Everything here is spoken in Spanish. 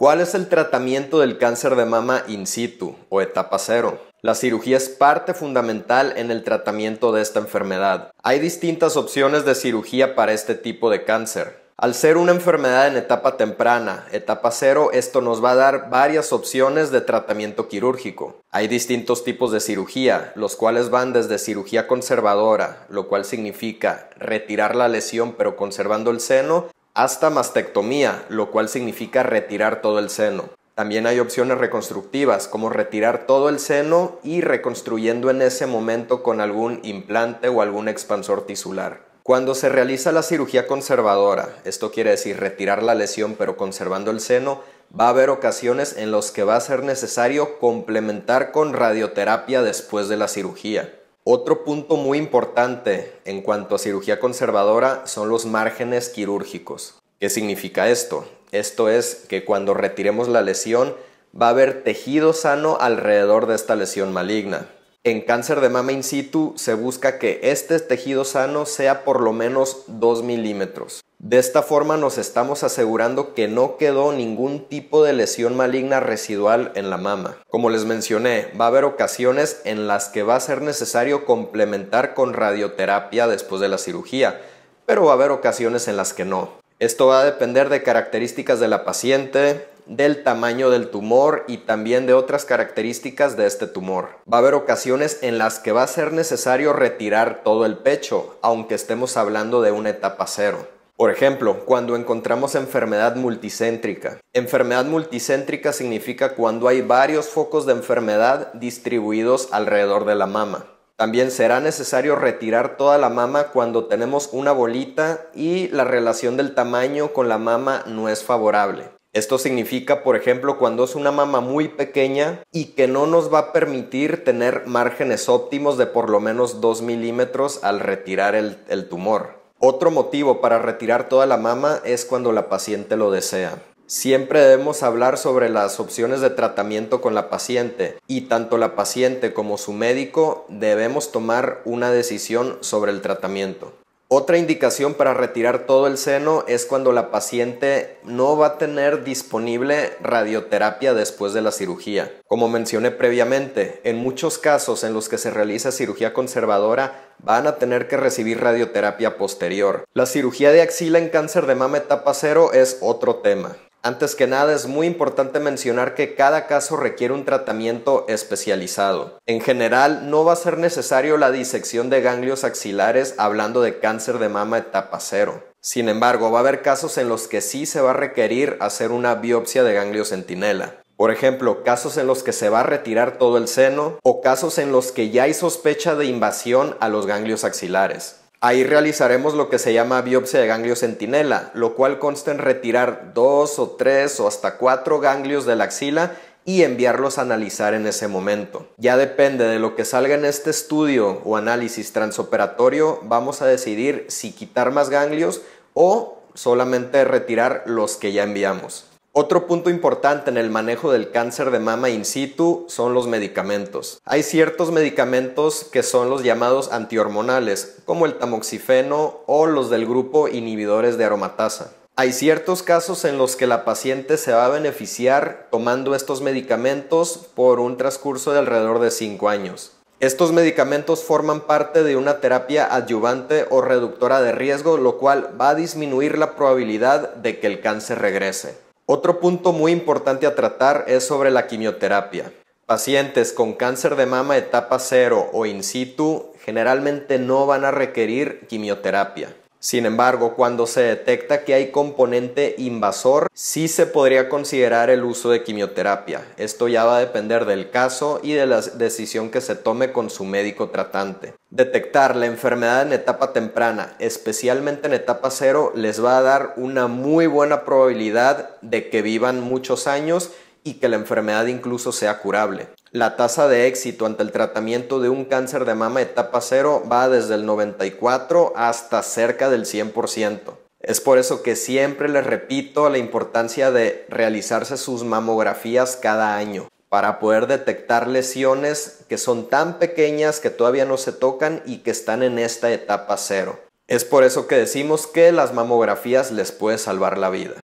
¿Cuál es el tratamiento del cáncer de mama in situ o etapa cero? La cirugía es parte fundamental en el tratamiento de esta enfermedad. Hay distintas opciones de cirugía para este tipo de cáncer. Al ser una enfermedad en etapa temprana, etapa cero, esto nos va a dar varias opciones de tratamiento quirúrgico. Hay distintos tipos de cirugía, los cuales van desde cirugía conservadora, lo cual significa retirar la lesión pero conservando el seno, hasta mastectomía, lo cual significa retirar todo el seno. También hay opciones reconstructivas, como retirar todo el seno y reconstruyendo en ese momento con algún implante o algún expansor tisular. Cuando se realiza la cirugía conservadora, esto quiere decir retirar la lesión pero conservando el seno, va a haber ocasiones en las que va a ser necesario complementar con radioterapia después de la cirugía. Otro punto muy importante en cuanto a cirugía conservadora son los márgenes quirúrgicos. ¿Qué significa esto? Esto es que cuando retiremos la lesión va a haber tejido sano alrededor de esta lesión maligna. En cáncer de mama in situ se busca que este tejido sano sea por lo menos 2 milímetros. De esta forma nos estamos asegurando que no quedó ningún tipo de lesión maligna residual en la mama. Como les mencioné, va a haber ocasiones en las que va a ser necesario complementar con radioterapia después de la cirugía, pero va a haber ocasiones en las que no. Esto va a depender de características de la paciente, del tamaño del tumor y también de otras características de este tumor. Va a haber ocasiones en las que va a ser necesario retirar todo el pecho, aunque estemos hablando de una etapa cero. Por ejemplo, cuando encontramos enfermedad multicéntrica. Enfermedad multicéntrica significa cuando hay varios focos de enfermedad distribuidos alrededor de la mama. También será necesario retirar toda la mama cuando tenemos una bolita y la relación del tamaño con la mama no es favorable. Esto significa, por ejemplo, cuando es una mama muy pequeña y que no nos va a permitir tener márgenes óptimos de por lo menos 2 milímetros al retirar el, el tumor. Otro motivo para retirar toda la mama es cuando la paciente lo desea. Siempre debemos hablar sobre las opciones de tratamiento con la paciente y tanto la paciente como su médico debemos tomar una decisión sobre el tratamiento. Otra indicación para retirar todo el seno es cuando la paciente no va a tener disponible radioterapia después de la cirugía. Como mencioné previamente, en muchos casos en los que se realiza cirugía conservadora van a tener que recibir radioterapia posterior. La cirugía de axila en cáncer de mama etapa cero es otro tema. Antes que nada es muy importante mencionar que cada caso requiere un tratamiento especializado. En general, no va a ser necesario la disección de ganglios axilares hablando de cáncer de mama etapa cero. Sin embargo, va a haber casos en los que sí se va a requerir hacer una biopsia de ganglio centinela. Por ejemplo, casos en los que se va a retirar todo el seno o casos en los que ya hay sospecha de invasión a los ganglios axilares. Ahí realizaremos lo que se llama biopsia de ganglio centinela, lo cual consta en retirar dos o tres o hasta cuatro ganglios de la axila y enviarlos a analizar en ese momento. Ya depende de lo que salga en este estudio o análisis transoperatorio, vamos a decidir si quitar más ganglios o solamente retirar los que ya enviamos. Otro punto importante en el manejo del cáncer de mama in situ son los medicamentos. Hay ciertos medicamentos que son los llamados antihormonales, como el tamoxifeno o los del grupo inhibidores de aromatasa. Hay ciertos casos en los que la paciente se va a beneficiar tomando estos medicamentos por un transcurso de alrededor de 5 años. Estos medicamentos forman parte de una terapia adyuvante o reductora de riesgo, lo cual va a disminuir la probabilidad de que el cáncer regrese. Otro punto muy importante a tratar es sobre la quimioterapia. Pacientes con cáncer de mama etapa cero o in situ generalmente no van a requerir quimioterapia. Sin embargo, cuando se detecta que hay componente invasor, sí se podría considerar el uso de quimioterapia. Esto ya va a depender del caso y de la decisión que se tome con su médico tratante. Detectar la enfermedad en etapa temprana, especialmente en etapa cero, les va a dar una muy buena probabilidad de que vivan muchos años y que la enfermedad incluso sea curable. La tasa de éxito ante el tratamiento de un cáncer de mama etapa cero va desde el 94 hasta cerca del 100%. Es por eso que siempre les repito la importancia de realizarse sus mamografías cada año para poder detectar lesiones que son tan pequeñas que todavía no se tocan y que están en esta etapa cero. Es por eso que decimos que las mamografías les puede salvar la vida.